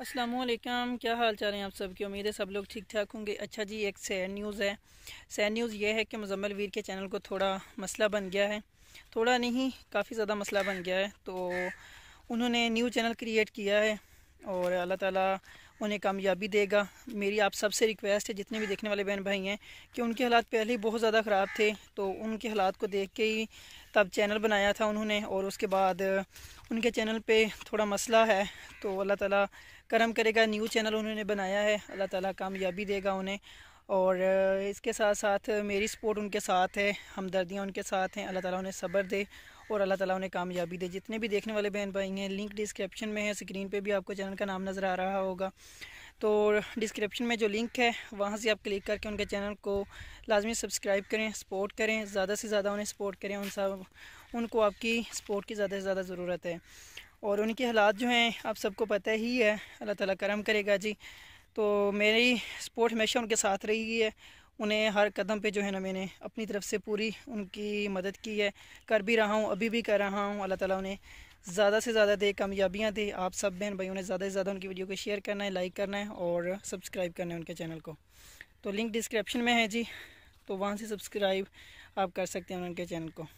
असलम क्या हाल चाल हैं आप सबकी उम्मीद है सब लोग ठीक ठाक होंगे अच्छा जी एक सैड न्यूज़ है सैड न्यूज़ यह है कि मुजम्मल वीर के चैनल को थोड़ा मसला बन गया है थोड़ा नहीं काफ़ी ज़्यादा मसला बन गया है तो उन्होंने न्यू चैनल क्रिएट किया है और अल्लाह ताला उन्हें कामयाबी देगा मेरी आप सबसे रिक्वेस्ट है जितने भी देखने वाले बहन भाई हैं कि उनके हालात पहले ही बहुत ज़्यादा ख़राब थे तो उनके हालात को देख के ही तब चैनल बनाया था उन्होंने और उसके बाद उनके चैनल पे थोड़ा मसला है तो अल्लाह ताला करम करेगा न्यू चैनल उन्होंने बनाया है अल्लाह ताला कामयाबी देगा उन्हें और इसके साथ साथ मेरी सपोर्ट उनके साथ है हमदर्दियाँ उनके साथ हैं अल्लाह ताला उन्हें सब्र दे और अल्लाह ताला उन्हें कामयाबी दे जितने भी देखने वाले बहन भाई हैं लिंक डिस्क्रिप्शन में है स्क्रीन पे भी आपको चैनल का नाम नज़र आ रहा होगा तो डिस्क्रिप्शन में जो लिंक है वहाँ से आप क्लिक करके उनके चैनल को लाजमी सब्सक्राइब करें सपोर्ट करें ज़्यादा से ज़्यादा उन्हें सपोर्ट करें उन सब उनको आपकी सपोर्ट की ज़्यादा से ज़्यादा ज़रूरत है और उनके हालात जो हैं आप सबको पता ही है अल्लाह ताला करम करेगा जी तो मेरी सपोर्ट हमेशा उनके साथ रही है उन्हें हर कदम पे जो है ना मैंने अपनी तरफ से पूरी उनकी मदद की है कर भी रहा हूँ अभी भी कर रहा हूँ अल्लाह ताला उन्हें ज़्यादा से ज़्यादा दे कामयाबियाँ दे आप सब बहन भाई उन्हें ज़्यादा से ज़्यादा उनकी वीडियो को शेयर करना है लाइक करना है और सब्सक्राइब करना है उनके चैनल को तो लिंक डिस्क्रिप्शन में है जी तो वहाँ से सब्सक्राइब आप कर सकते हैं उनके चैनल को